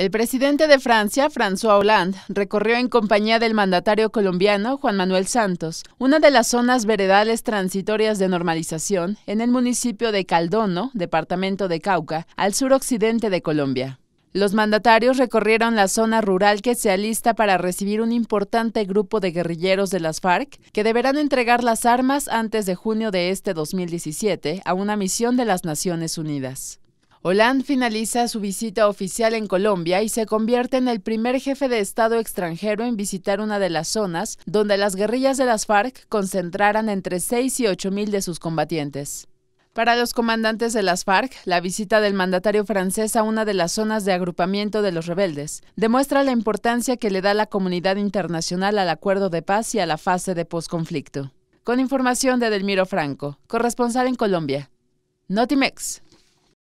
El presidente de Francia, François Hollande, recorrió en compañía del mandatario colombiano Juan Manuel Santos una de las zonas veredales transitorias de normalización en el municipio de Caldono, departamento de Cauca, al suroccidente de Colombia. Los mandatarios recorrieron la zona rural que se alista para recibir un importante grupo de guerrilleros de las FARC que deberán entregar las armas antes de junio de este 2017 a una misión de las Naciones Unidas. Hollande finaliza su visita oficial en Colombia y se convierte en el primer jefe de Estado extranjero en visitar una de las zonas donde las guerrillas de las FARC concentraran entre 6 y 8 mil de sus combatientes. Para los comandantes de las FARC, la visita del mandatario francés a una de las zonas de agrupamiento de los rebeldes demuestra la importancia que le da la comunidad internacional al acuerdo de paz y a la fase de posconflicto. Con información de Delmiro Franco, corresponsal en Colombia. Notimex.